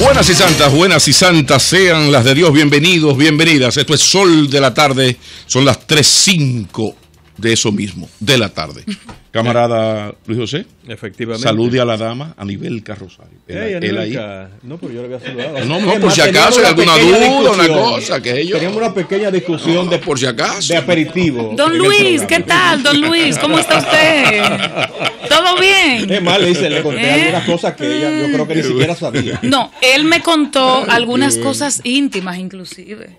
Buenas y santas, buenas y santas sean las de Dios. Bienvenidos, bienvenidas. Esto es Sol de la Tarde. Son las 3.05 de eso mismo, de la tarde. Camarada Luis José, efectivamente. Salude a la dama a nivel carrosal. Él, ahí. No, pero yo le había saludado. No, no, por si acaso hay alguna duda, una cosa, que ellos. Teníamos una pequeña discusión de por si acaso. De aperitivo. Don Luis, ¿qué tal? Don Luis, ¿cómo está usted? ¿Todo bien? Es más, le dice le conté ¿Eh? algunas cosas que ella yo creo que ni siquiera sabía. No, él me contó algunas cosas íntimas inclusive.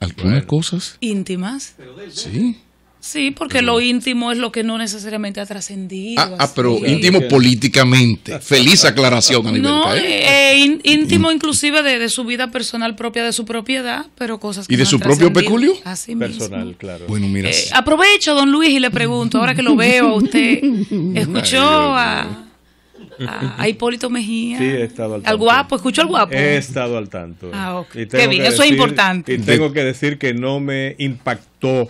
¿Algunas cosas? Íntimas. Sí. Sí, porque lo íntimo es lo que no necesariamente ha trascendido. Ah, ah pero íntimo políticamente. Feliz aclaración a nivel No, eh, eh, íntimo inclusive de, su vida personal propia, de su propiedad, pero cosas que ¿Y de su propio peculio? personal, claro. Bueno, mira. Eh, aprovecho, don Luis, y le pregunto, ahora que lo veo a usted, ¿escuchó a, a, Hipólito Mejía? Sí, he estado al tanto. ¿Al guapo? ¿Escuchó al guapo? He estado al tanto. Ah, ok. eso es importante. Y tengo que decir que no me impactó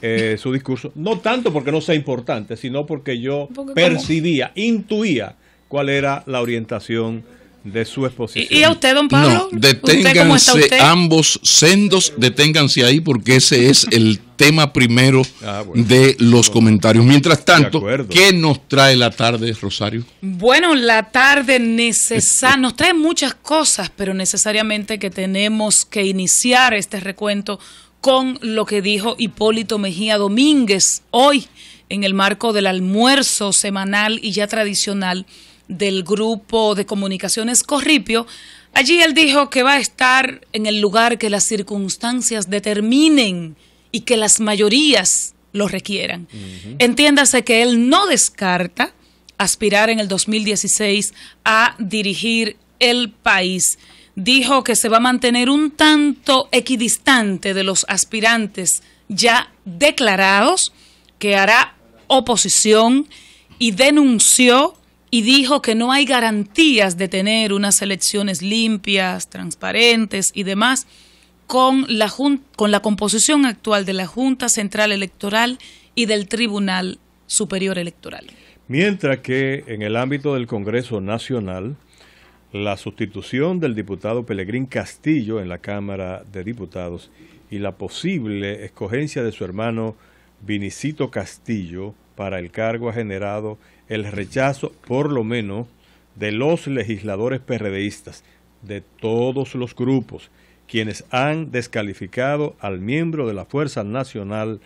eh, su discurso. No tanto porque no sea importante, sino porque yo percibía, intuía cuál era la orientación de su exposición. ¿Y a usted, don Pablo? deténganse ambos sendos, deténganse ahí porque ese es el tema primero ah, de los comentarios. Mientras tanto, ¿qué nos trae la tarde, Rosario? Bueno, la tarde necesaria, nos trae muchas cosas, pero necesariamente que tenemos que iniciar este recuento con lo que dijo Hipólito Mejía Domínguez hoy en el marco del almuerzo semanal y ya tradicional del grupo de comunicaciones Corripio. Allí él dijo que va a estar en el lugar que las circunstancias determinen y que las mayorías lo requieran. Entiéndase que él no descarta aspirar en el 2016 a dirigir el país dijo que se va a mantener un tanto equidistante de los aspirantes ya declarados, que hará oposición y denunció y dijo que no hay garantías de tener unas elecciones limpias, transparentes y demás con la, con la composición actual de la Junta Central Electoral y del Tribunal Superior Electoral. Mientras que en el ámbito del Congreso Nacional, la sustitución del diputado Pelegrín Castillo en la Cámara de Diputados y la posible escogencia de su hermano Vinicito Castillo para el cargo ha generado el rechazo, por lo menos, de los legisladores PRDistas, de todos los grupos, quienes han descalificado al miembro de la Fuerza Nacional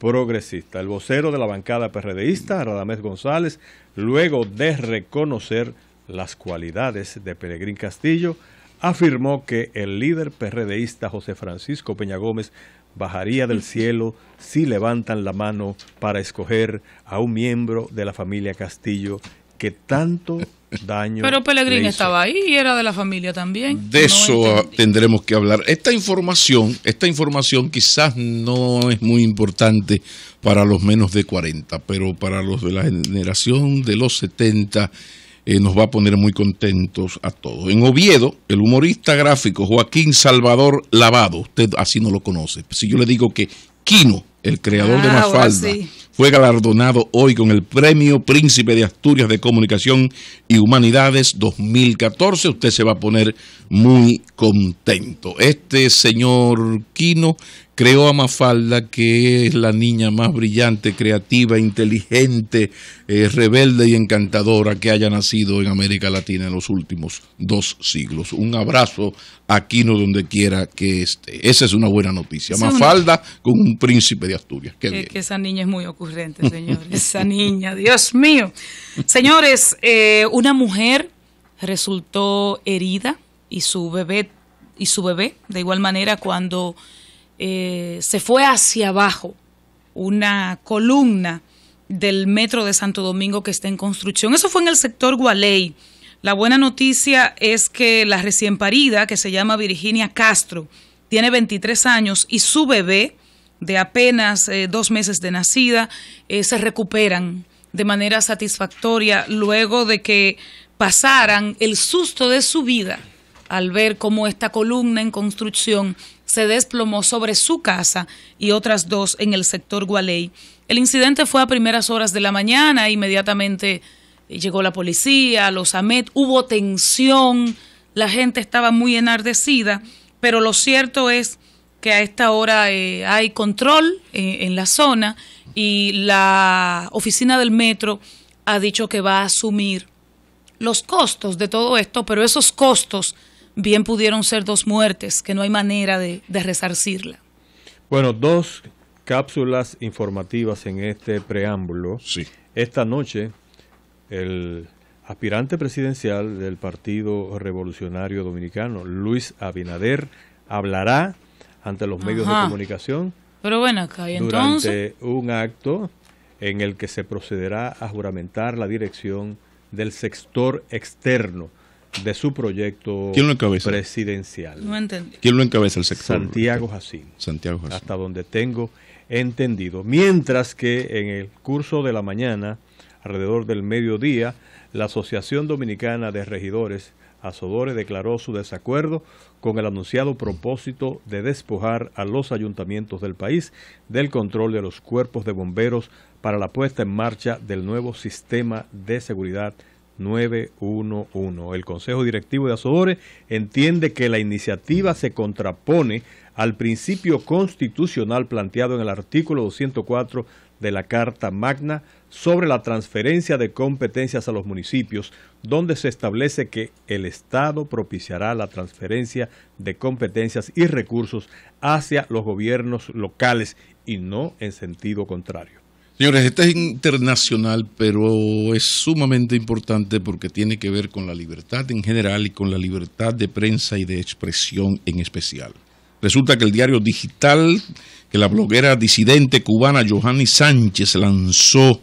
Progresista. El vocero de la bancada PRDista, Radamés González, luego de reconocer las cualidades de Peregrín Castillo, afirmó que el líder PRDista José Francisco Peña Gómez bajaría del cielo si levantan la mano para escoger a un miembro de la familia Castillo que tanto daño. Pero Pelegrín estaba ahí y era de la familia también. De eso tendremos que hablar. Esta información, esta información quizás no es muy importante para los menos de 40, pero para los de la generación de los 70 eh, nos va a poner muy contentos a todos. En Oviedo, el humorista gráfico Joaquín Salvador Lavado, usted así no lo conoce, si yo le digo que Quino, el creador de ah, Mafalda, fue galardonado hoy con el Premio Príncipe de Asturias de Comunicación y Humanidades 2014. Usted se va a poner muy contento. Este señor Quino Creo a Mafalda que es la niña más brillante, creativa, inteligente, eh, rebelde y encantadora que haya nacido en América Latina en los últimos dos siglos. Un abrazo aquí no donde quiera que esté. Esa es una buena noticia. Mafalda con un príncipe de Asturias. que esa niña es muy ocurrente, señores. esa niña, Dios mío. Señores, eh, una mujer resultó herida y su bebé y su bebé de igual manera cuando eh, se fue hacia abajo una columna del metro de Santo Domingo que está en construcción. Eso fue en el sector Gualey. La buena noticia es que la recién parida, que se llama Virginia Castro, tiene 23 años y su bebé, de apenas eh, dos meses de nacida, eh, se recuperan de manera satisfactoria luego de que pasaran el susto de su vida al ver cómo esta columna en construcción se desplomó sobre su casa y otras dos en el sector Gualey. El incidente fue a primeras horas de la mañana, inmediatamente llegó la policía, los AMET, hubo tensión, la gente estaba muy enardecida, pero lo cierto es que a esta hora eh, hay control eh, en la zona y la oficina del metro ha dicho que va a asumir los costos de todo esto, pero esos costos bien pudieron ser dos muertes, que no hay manera de, resarcirla. Bueno, dos cápsulas informativas en este preámbulo. Sí. Esta noche, el aspirante presidencial del Partido Revolucionario Dominicano, Luis Abinader, hablará ante los medios de comunicación Pero bueno, durante un acto en el que se procederá a juramentar la dirección del sector externo de su proyecto presidencial. ¿Quién lo encabeza el sector? Santiago Jacín. Santiago Hasta donde tengo entendido. Mientras que en el curso de la mañana, alrededor del mediodía, la Asociación Dominicana de Regidores ASODORE, declaró su desacuerdo con el anunciado propósito de despojar a los ayuntamientos del país del control de los cuerpos de bomberos para la puesta en marcha del nuevo sistema de seguridad 911. El Consejo Directivo de Azores entiende que la iniciativa se contrapone al principio constitucional planteado en el artículo 204 de la Carta Magna sobre la transferencia de competencias a los municipios, donde se establece que el Estado propiciará la transferencia de competencias y recursos hacia los gobiernos locales y no en sentido contrario. Señores, esta es internacional, pero es sumamente importante porque tiene que ver con la libertad en general y con la libertad de prensa y de expresión en especial. Resulta que el diario digital que la bloguera disidente cubana Johanny Sánchez lanzó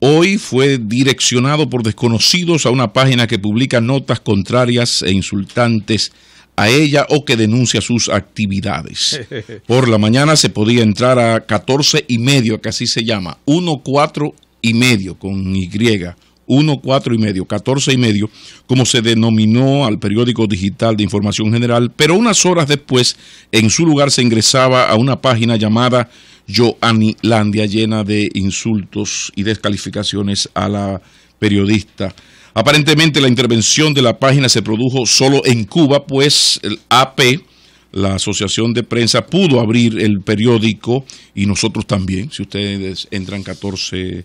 hoy fue direccionado por desconocidos a una página que publica notas contrarias e insultantes a ella o que denuncia sus actividades. Por la mañana se podía entrar a 14 y medio, que así se llama, 1-4 y medio con Y, 1-4 y medio, 14 y medio, como se denominó al periódico digital de información general, pero unas horas después en su lugar se ingresaba a una página llamada Joanilandia llena de insultos y descalificaciones a la periodista Aparentemente la intervención de la página se produjo solo en Cuba, pues el AP, la Asociación de Prensa, pudo abrir el periódico y nosotros también. Si ustedes entran 14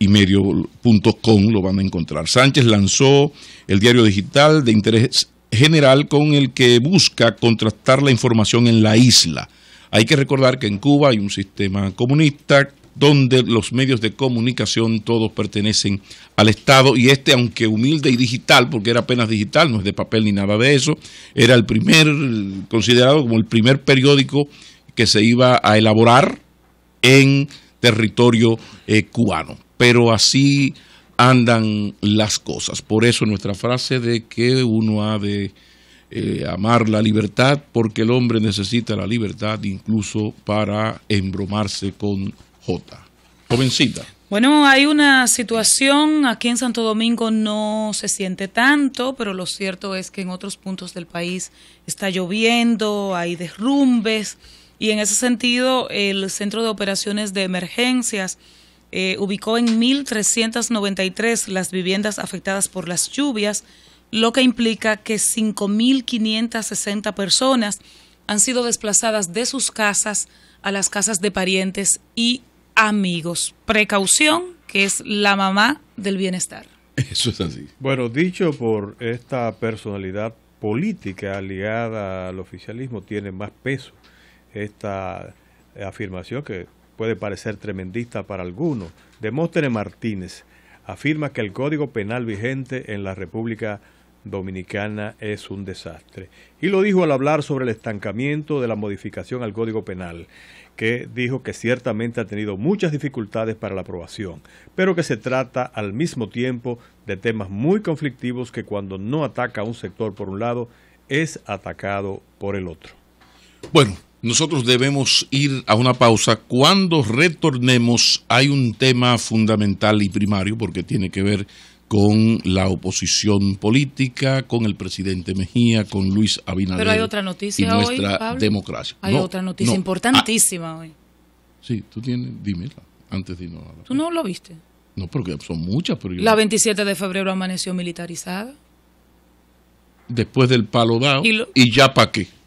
y lo van a encontrar. Sánchez lanzó el diario digital de interés general con el que busca contrastar la información en la isla. Hay que recordar que en Cuba hay un sistema comunista donde los medios de comunicación todos pertenecen al Estado y este, aunque humilde y digital, porque era apenas digital, no es de papel ni nada de eso, era el primer, considerado como el primer periódico que se iba a elaborar en territorio eh, cubano. Pero así andan las cosas. Por eso nuestra frase de que uno ha de eh, amar la libertad, porque el hombre necesita la libertad incluso para embromarse con J. Jovencita. Bueno, hay una situación, aquí en Santo Domingo no se siente tanto, pero lo cierto es que en otros puntos del país está lloviendo, hay derrumbes, y en ese sentido el Centro de Operaciones de Emergencias eh, ubicó en 1.393 las viviendas afectadas por las lluvias, lo que implica que 5.560 personas han sido desplazadas de sus casas a las casas de parientes y amigos. Precaución, que es la mamá del bienestar. Eso es así. Bueno, dicho por esta personalidad política ligada al oficialismo, tiene más peso esta afirmación que puede parecer tremendista para algunos. Demóstenes Martínez afirma que el Código Penal vigente en la República dominicana es un desastre. Y lo dijo al hablar sobre el estancamiento de la modificación al Código Penal, que dijo que ciertamente ha tenido muchas dificultades para la aprobación, pero que se trata al mismo tiempo de temas muy conflictivos que cuando no ataca a un sector por un lado, es atacado por el otro. Bueno, nosotros debemos ir a una pausa. Cuando retornemos hay un tema fundamental y primario porque tiene que ver con la oposición política, con el presidente Mejía, con Luis Abinader. Pero hay otra noticia y nuestra democracia. Hay otra noticia ah, importantísima ah. hoy. Sí, tú tienes, dímela, antes de irnos ¿Tú no lo viste? No, porque son muchas. Pero La 27 de febrero amaneció militarizada. Después del palo dado. ¿Y, ¿Y ya para qué?